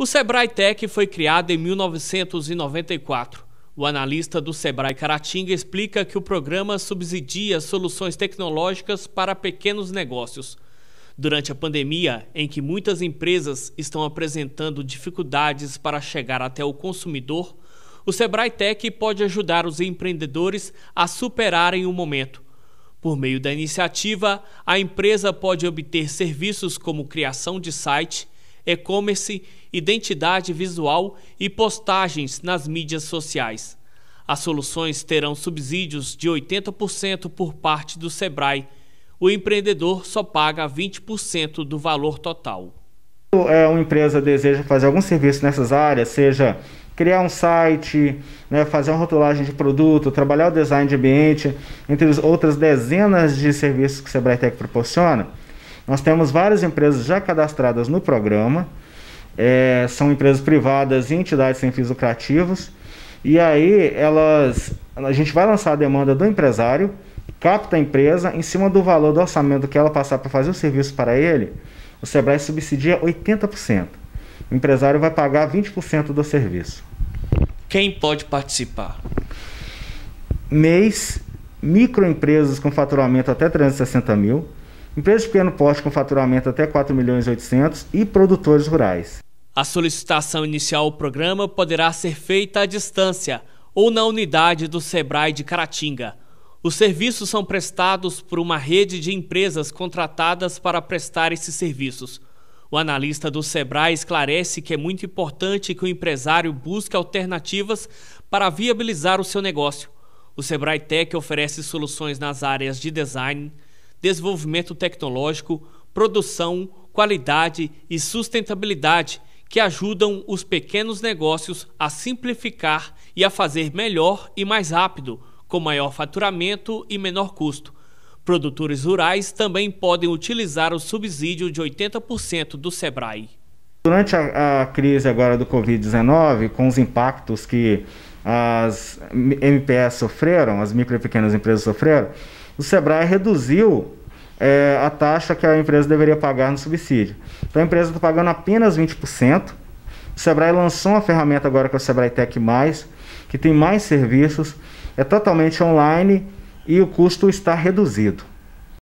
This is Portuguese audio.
O Sebrae Tech foi criado em 1994. O analista do Sebrae Caratinga explica que o programa subsidia soluções tecnológicas para pequenos negócios. Durante a pandemia, em que muitas empresas estão apresentando dificuldades para chegar até o consumidor, o Sebrae Tech pode ajudar os empreendedores a superarem o momento. Por meio da iniciativa, a empresa pode obter serviços como criação de site e-commerce, identidade visual e postagens nas mídias sociais. As soluções terão subsídios de 80% por parte do Sebrae. O empreendedor só paga 20% do valor total. É uma empresa deseja fazer algum serviço nessas áreas, seja criar um site, né, fazer uma rotulagem de produto, trabalhar o design de ambiente, entre as outras dezenas de serviços que o Sebrae Tech proporciona. Nós temos várias empresas já cadastradas no programa, é, são empresas privadas e entidades sem fins lucrativos. E aí elas, a gente vai lançar a demanda do empresário, capta a empresa, em cima do valor do orçamento que ela passar para fazer o serviço para ele, o Sebrae subsidia 80%. O empresário vai pagar 20% do serviço. Quem pode participar? MEIs, microempresas com faturamento até 360 mil, empresas de pequeno porte com faturamento até 4 milhões e 800 e produtores rurais. A solicitação inicial ao programa poderá ser feita à distância ou na unidade do Sebrae de Caratinga. Os serviços são prestados por uma rede de empresas contratadas para prestar esses serviços. O analista do Sebrae esclarece que é muito importante que o empresário busque alternativas para viabilizar o seu negócio. O Sebrae Tech oferece soluções nas áreas de design, desenvolvimento tecnológico, produção, qualidade e sustentabilidade que ajudam os pequenos negócios a simplificar e a fazer melhor e mais rápido, com maior faturamento e menor custo. Produtores rurais também podem utilizar o subsídio de 80% do SEBRAE. Durante a, a crise agora do Covid-19, com os impactos que as MPS sofreram, as micro e pequenas empresas sofreram, o Sebrae reduziu é, a taxa que a empresa deveria pagar no subsídio. Então a empresa está pagando apenas 20%. O Sebrae lançou uma ferramenta agora que é o Sebrae Tech Mais, que tem mais serviços, é totalmente online e o custo está reduzido.